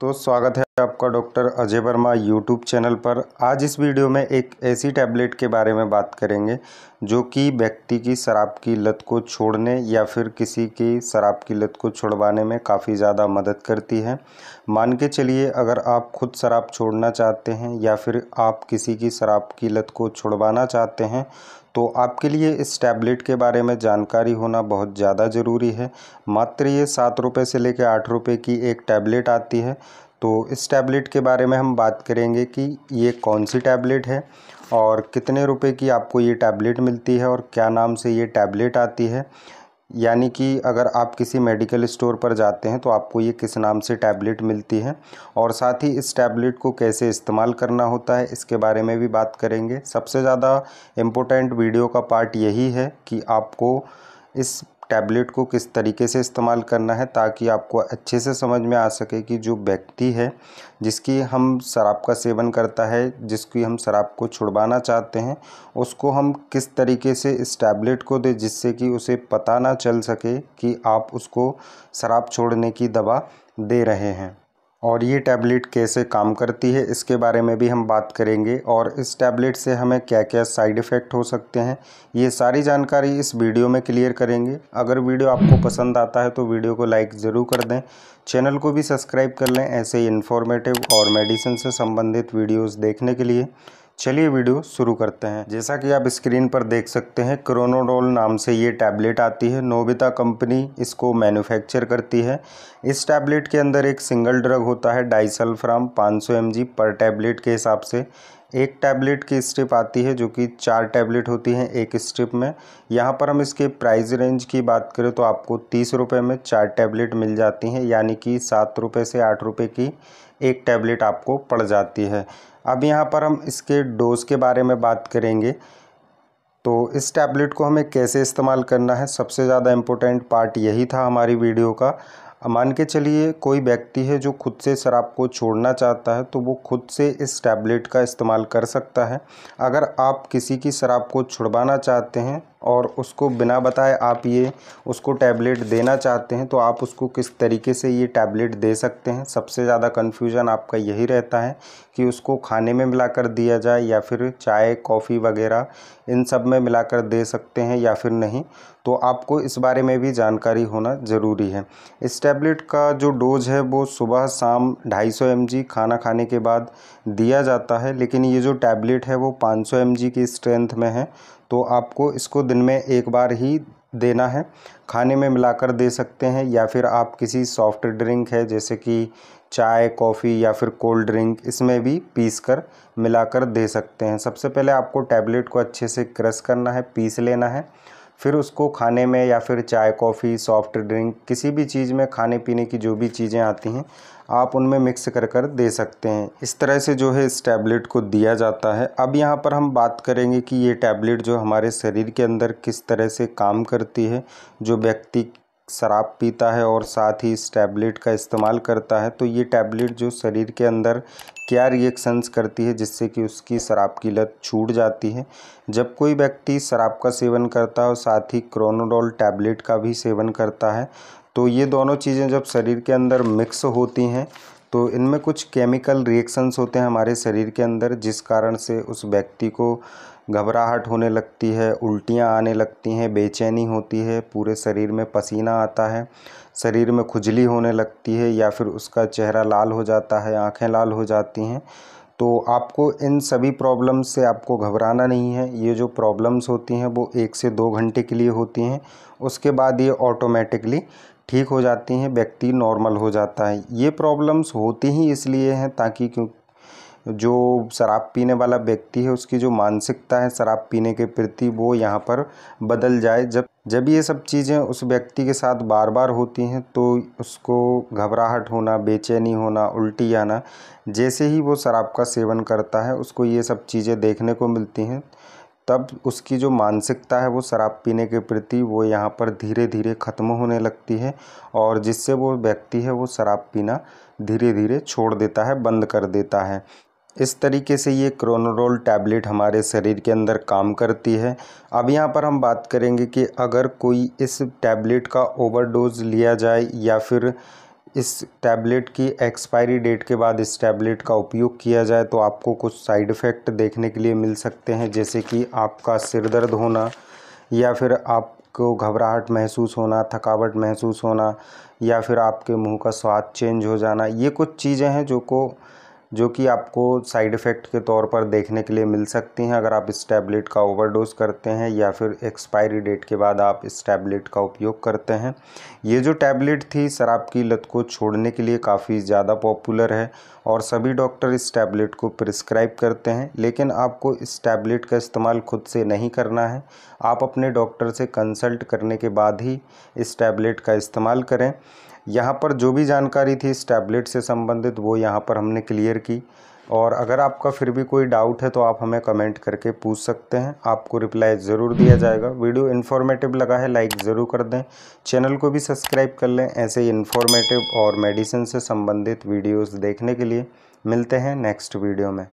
दोस्तों स्वागत है आपका doctor Ajay Varma YouTube channel पर आज इस वीडियो में एक ऐसी टैबलेट के बारे में बात करेंगे जो कि व्यक्ति की शराब की लत को छोड़ने या फिर किसी की शराब की लत को छुड़वाने में काफ़ी ज़्यादा मदद करती है मान के चलिए अगर आप खुद शराब छोड़ना चाहते हैं या फिर आप किसी की शराब की लत को छुड़वाना चाहते हैं तो आपके लिए इस टैबलेट के बारे में जानकारी होना बहुत ज़्यादा ज़रूरी है मात्र ये सात रुपये से लेकर आठ रुपये की एक टैबलेट आती है तो इस टैबलेट के बारे में हम बात करेंगे कि ये कौन सी टैबलेट है और कितने रुपए की आपको ये टैबलेट मिलती है और क्या नाम से ये टैबलेट आती है यानी कि अगर आप किसी मेडिकल स्टोर पर जाते हैं तो आपको ये किस नाम से टैबलेट मिलती है और साथ ही इस टैबलेट को कैसे इस्तेमाल करना होता है इसके बारे में भी बात करेंगे सबसे ज़्यादा इम्पोर्टेंट वीडियो का पार्ट यही है कि आपको इस टैबलेट को किस तरीके से इस्तेमाल करना है ताकि आपको अच्छे से समझ में आ सके कि जो व्यक्ति है जिसकी हम शराब का सेवन करता है जिसकी हम शराब को छुड़वाना चाहते हैं उसको हम किस तरीके से इस टैबलेट को दें जिससे कि उसे पता ना चल सके कि आप उसको शराब छोड़ने की दवा दे रहे हैं और ये टैबलेट कैसे काम करती है इसके बारे में भी हम बात करेंगे और इस टैबलेट से हमें क्या क्या साइड इफ़ेक्ट हो सकते हैं ये सारी जानकारी इस वीडियो में क्लियर करेंगे अगर वीडियो आपको पसंद आता है तो वीडियो को लाइक ज़रूर कर दें चैनल को भी सब्सक्राइब कर लें ऐसे ही इन्फॉर्मेटिव और मेडिसिन से संबंधित वीडियोज़ देखने के लिए चलिए वीडियो शुरू करते हैं जैसा कि आप स्क्रीन पर देख सकते हैं क्रोनोडोल नाम से ये टैबलेट आती है नोबिता कंपनी इसको मैन्युफैक्चर करती है इस टैबलेट के अंदर एक सिंगल ड्रग होता है डाइसल्फ्राम 500 सौ पर टैबलेट के हिसाब से एक टैबलेट की स्ट्रिप आती है जो कि चार टैबलेट होती हैं एक स्ट्रिप में यहाँ पर हम इसके प्राइस रेंज की बात करें तो आपको तीस रुपये में चार टैबलेट मिल जाती हैं यानी कि सात रुपये से आठ रुपये की एक टैबलेट आपको पड़ जाती है अब यहाँ पर हम इसके डोज़ के बारे में बात करेंगे तो इस टैबलेट को हमें कैसे इस्तेमाल करना है सबसे ज़्यादा इम्पोर्टेंट पार्ट यही था हमारी वीडियो का मान के चलिए कोई व्यक्ति है जो खुद से शराब को छोड़ना चाहता है तो वो खुद से इस टैबलेट का इस्तेमाल कर सकता है अगर आप किसी की शराब को छुड़वाना चाहते हैं और उसको बिना बताए आप ये उसको टैबलेट देना चाहते हैं तो आप उसको किस तरीके से ये टैबलेट दे सकते हैं सबसे ज़्यादा कन्फ्यूज़न आपका यही रहता है कि उसको खाने में मिलाकर दिया जाए या फिर चाय कॉफ़ी वगैरह इन सब में मिलाकर दे सकते हैं या फिर नहीं तो आपको इस बारे में भी जानकारी होना ज़रूरी है इस टैबलेट का जो डोज है वो सुबह शाम 250 सौ खाना खाने के बाद दिया जाता है लेकिन ये जो टैबलेट है वो 500 सौ की स्ट्रेंथ में है तो आपको इसको दिन में एक बार ही देना है खाने में मिलाकर दे सकते हैं या फिर आप किसी सॉफ्ट ड्रिंक है जैसे कि चाय कॉफ़ी या फिर कोल्ड ड्रिंक इसमें भी पीस कर मिलाकर दे सकते हैं सबसे पहले आपको टैबलेट को अच्छे से क्रश करना है पीस लेना है फिर उसको खाने में या फिर चाय कॉफ़ी सॉफ्ट ड्रिंक किसी भी चीज़ में खाने पीने की जो भी चीज़ें आती हैं आप उनमें मिक्स कर कर दे सकते हैं इस तरह से जो है इस टैबलेट को दिया जाता है अब यहाँ पर हम बात करेंगे कि ये टैबलेट जो हमारे शरीर के अंदर किस तरह से काम करती है जो व्यक्ति शराब पीता है और साथ ही इस टैबलेट का इस्तेमाल करता है तो ये टैबलेट जो शरीर के अंदर क्या रिएक्शंस करती है जिससे कि उसकी शराब की लत छूट जाती है जब कोई व्यक्ति शराब का सेवन करता है और साथ ही क्रोनोडोल टैबलेट का भी सेवन करता है तो ये दोनों चीज़ें जब शरीर के अंदर मिक्स होती हैं तो इनमें कुछ केमिकल रिएक्शंस होते हैं हमारे शरीर के अंदर जिस कारण से उस व्यक्ति को घबराहट होने लगती है उल्टियाँ आने लगती हैं बेचैनी होती है पूरे शरीर में पसीना आता है शरीर में खुजली होने लगती है या फिर उसका चेहरा लाल हो जाता है आँखें लाल हो जाती हैं तो आपको इन सभी प्रॉब्लम से आपको घबराना नहीं है ये जो प्रॉब्लम्स होती हैं वो एक से दो घंटे के लिए होती हैं उसके बाद ये ऑटोमेटिकली ठीक हो जाती हैं व्यक्ति नॉर्मल हो जाता है ये प्रॉब्लम्स होती ही इसलिए हैं ताकि क्यों जो शराब पीने वाला व्यक्ति है उसकी जो मानसिकता है शराब पीने के प्रति वो यहाँ पर बदल जाए जब जब ये सब चीज़ें उस व्यक्ति के साथ बार बार होती हैं तो उसको घबराहट होना बेचैनी होना उल्टी आना जैसे ही वो शराब का सेवन करता है उसको ये सब चीज़ें देखने को मिलती हैं तब उसकी जो मानसिकता है वो शराब पीने के प्रति वो यहाँ पर धीरे धीरे ख़त्म होने लगती है और जिससे वो व्यक्ति है वो शराब पीना धीरे धीरे छोड़ देता है बंद कर देता है इस तरीके से ये क्रोनोरोल टैबलेट हमारे शरीर के अंदर काम करती है अब यहाँ पर हम बात करेंगे कि अगर कोई इस टैबलेट का ओवरडोज लिया जाए या फिर इस टैबलेट की एक्सपायरी डेट के बाद इस टैबलेट का उपयोग किया जाए तो आपको कुछ साइड इफ़ेक्ट देखने के लिए मिल सकते हैं जैसे कि आपका सिर दर्द होना या फिर आपको घबराहट महसूस होना थकावट महसूस होना या फिर आपके मुंह का स्वाद चेंज हो जाना ये कुछ चीज़ें हैं जो को जो कि आपको साइड इफ़ेक्ट के तौर पर देखने के लिए मिल सकती हैं अगर आप इस टैबलेट का ओवरडोज करते हैं या फिर एक्सपायरी डेट के बाद आप इस टैबलेट का उपयोग करते हैं ये जो टैबलेट थी शराब की लत को छोड़ने के लिए काफ़ी ज़्यादा पॉपुलर है और सभी डॉक्टर इस टैबलेट को प्रिस्क्राइब करते हैं लेकिन आपको इस टैबलेट का इस्तेमाल खुद से नहीं करना है आप अपने डॉक्टर से कंसल्ट करने के बाद ही इस टैबलेट का इस्तेमाल करें यहाँ पर जो भी जानकारी थी इस टैबलेट से संबंधित वो यहाँ पर हमने क्लियर की और अगर आपका फिर भी कोई डाउट है तो आप हमें कमेंट करके पूछ सकते हैं आपको रिप्लाई ज़रूर दिया जाएगा वीडियो इन्फॉर्मेटिव लगा है लाइक ज़रूर कर दें चैनल को भी सब्सक्राइब कर लें ऐसे ही इन्फॉर्मेटिव और मेडिसिन से संबंधित वीडियोस देखने के लिए मिलते हैं नेक्स्ट वीडियो में